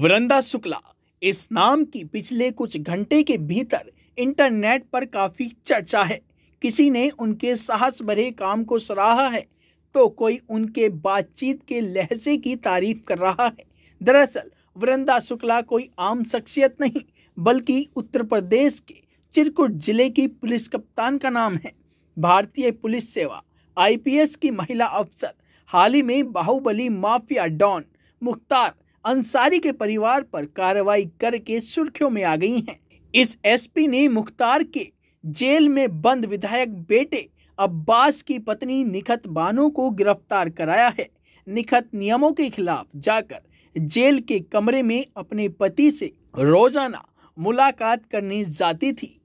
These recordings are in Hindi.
वृंदा शुक्ला इस नाम की पिछले कुछ घंटे के भीतर इंटरनेट पर काफ़ी चर्चा है किसी ने उनके साहस भरे काम को सराहा है तो कोई उनके बातचीत के लहजे की तारीफ कर रहा है दरअसल वृंदा शुक्ला कोई आम शख्सियत नहीं बल्कि उत्तर प्रदेश के चिरकुट जिले की पुलिस कप्तान का नाम है भारतीय पुलिस सेवा आईपीएस की महिला अफसर हाल ही में बाहुबली माफिया डॉन मुख्तार अंसारी के परिवार पर कार्रवाई करके सुर्खियों में आ गई हैं इस एसपी ने मुख्तार के जेल में बंद विधायक बेटे अब्बास की पत्नी निखत बानो को गिरफ्तार कराया है निखत नियमों के खिलाफ जाकर जेल के कमरे में अपने पति से रोजाना मुलाकात करने जाती थी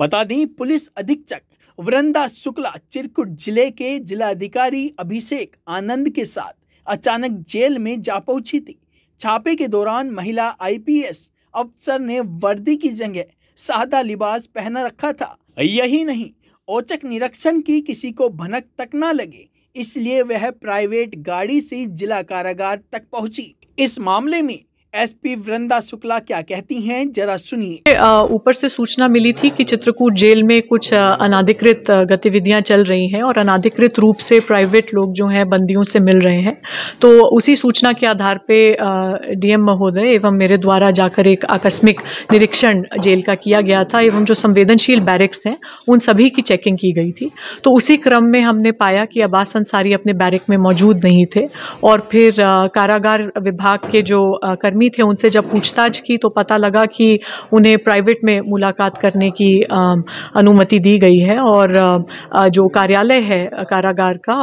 बता दें पुलिस अधीक्षक वृंदा शुक्ला चिरकुट जिले के जिलाधिकारी अभिषेक आनंद के साथ अचानक जेल में जा पहुंची थी छापे के दौरान महिला आईपीएस अफसर ने वर्दी की जगह सादा लिबास पहना रखा था यही नहीं औचक निरीक्षण की किसी को भनक तक न लगे इसलिए वह प्राइवेट गाड़ी से जिला कारागार तक पहुंची इस मामले में एसपी वृंदा शुक्ला क्या कहती हैं जरा सुनिए ऊपर से सूचना मिली थी कि चित्रकूट जेल में कुछ अनाधिकृत गतिविधियां चल रही हैं और अनाधिकृत रूप से प्राइवेट लोग जो हैं बंदियों से मिल रहे हैं तो उसी सूचना के आधार पे डीएम महोदय एवं मेरे द्वारा जाकर एक आकस्मिक निरीक्षण जेल का किया गया था एवं जो संवेदनशील बैरिक्स हैं उन सभी की चेकिंग की गई थी तो उसी क्रम में हमने पाया कि अब्बास अंसारी अपने बैरिक में मौजूद नहीं थे और फिर कारागार विभाग के जो कर्मी कर्मी थे उनसे जब पूछताछ की तो पता लगा कि उन्हें प्राइवेट में मुलाकात करने की अनुमति दी गई है और जो कार्यालय है कारागार का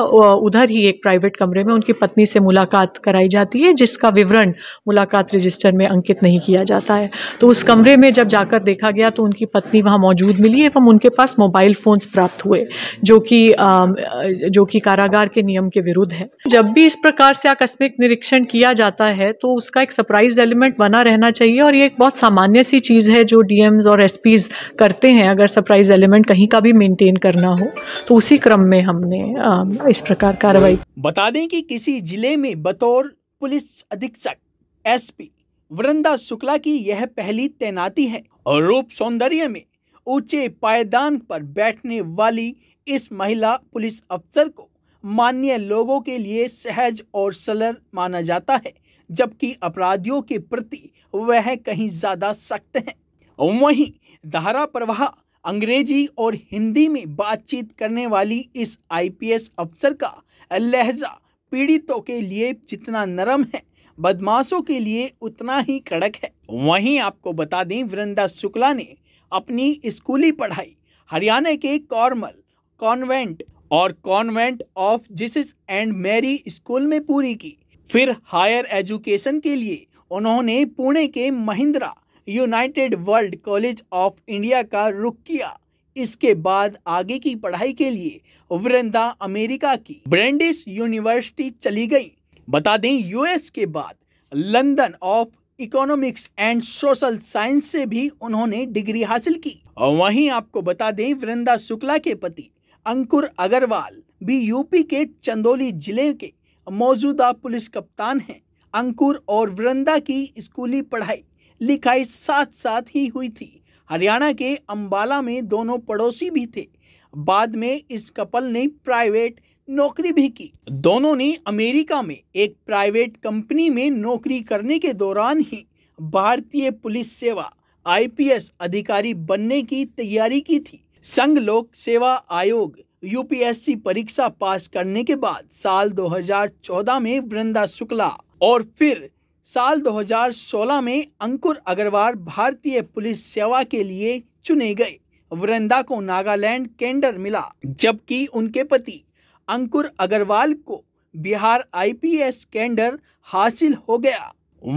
उधर ही एक प्राइवेट कमरे में उनकी पत्नी से मुलाकात कराई जाती है जिसका विवरण मुलाकात रजिस्टर में अंकित नहीं किया जाता है तो उस कमरे में जब जाकर देखा गया तो उनकी पत्नी वहाँ मौजूद मिली एवं उनके पास मोबाइल फ़ोन्स प्राप्त हुए जो कि जो कि कारागार के नियम के विरुद्ध है जब भी इस प्रकार से आकस्मिक निरीक्षण किया जाता है तो उसका एक सरप्राइज सरप्राइज एलिमेंट बना रहना चाहिए और ये एक बहुत सामान्य सी चीज़ है जो डी और एस करते हैं अगर सरप्राइज एलिमेंट कहीं का भी मेनटेन करना हो तो उसी क्रम में हमने इस प्रकार कार्रवाई बता दें कि किसी जिले में बतौर पुलिस अधीक्षक एसपी वृंदा शुक्ला की यह पहली तैनाती है और रूप सौंदर्य में ऊंचे पायदान पर बैठने वाली इस महिला पुलिस अफसर को मान्य लोगों के लिए सहज और सलर माना जाता है जबकि अपराधियों के प्रति वह कहीं ज़्यादा सख्त हैं वहीं धारा प्रवाह अंग्रेजी और हिंदी में बातचीत करने वाली इस आईपीएस अफसर का लहजा पीड़ितों के लिए जितना नरम है बदमाशों के लिए उतना ही कड़क है वहीं आपको बता दें वृंदा शुक्ला ने अपनी स्कूली पढ़ाई हरियाणा के कॉर्मल कॉन्वेंट और convent of Jesus and Mary school में पूरी की फिर हायर एजुकेशन के लिए उन्होंने पुणे के Mahindra united world college of India का रुख किया इसके बाद आगे की पढ़ाई के लिए वृंदा अमेरिका की ब्रेंडिस यूनिवर्सिटी चली गई बता दें यूएस के बाद London of economics and social science से भी उन्होंने डिग्री हासिल की और वहीं आपको बता दें वृंदा शुक्ला के पति अंकुर अग्रवाल भी यूपी के चंदौली जिले के मौजूदा पुलिस कप्तान हैं अंकुर और वृंदा की स्कूली पढ़ाई लिखाई साथ साथ ही हुई थी हरियाणा के अंबाला में दोनों पड़ोसी भी थे बाद में इस कपल ने प्राइवेट नौकरी भी की दोनों ने अमेरिका में एक प्राइवेट कंपनी में नौकरी करने के दौरान ही भारतीय पुलिस सेवा आईपीएस अधिकारी बनने की तैयारी की थी संघ लोक सेवा आयोग यूपीएससी परीक्षा पास करने के बाद साल 2014 में वृंदा शुक्ला और फिर साल 2016 में अंकुर अग्रवाल भारतीय पुलिस सेवा के लिए चुने गए वृंदा को नागालैंड कैंडर मिला जबकि उनके पति अंकुर अग्रवाल को बिहार आईपीएस कैंडर हासिल हो गया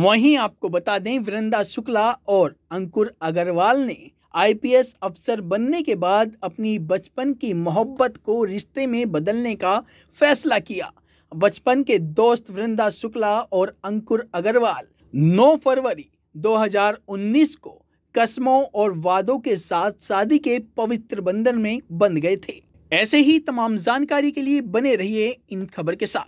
वहीं आपको बता दें वृंदा शुक्ला और अंकुर अग्रवाल ने आईपीएस अफसर बनने के बाद अपनी बचपन की मोहब्बत को रिश्ते में बदलने का फैसला किया बचपन के दोस्त वृंदा शुक्ला और अंकुर अग्रवाल 9 फरवरी 2019 को कस्मों और वादों के साथ शादी के पवित्र बंधन में बंध गए थे ऐसे ही तमाम जानकारी के लिए बने रहिए इन खबर के साथ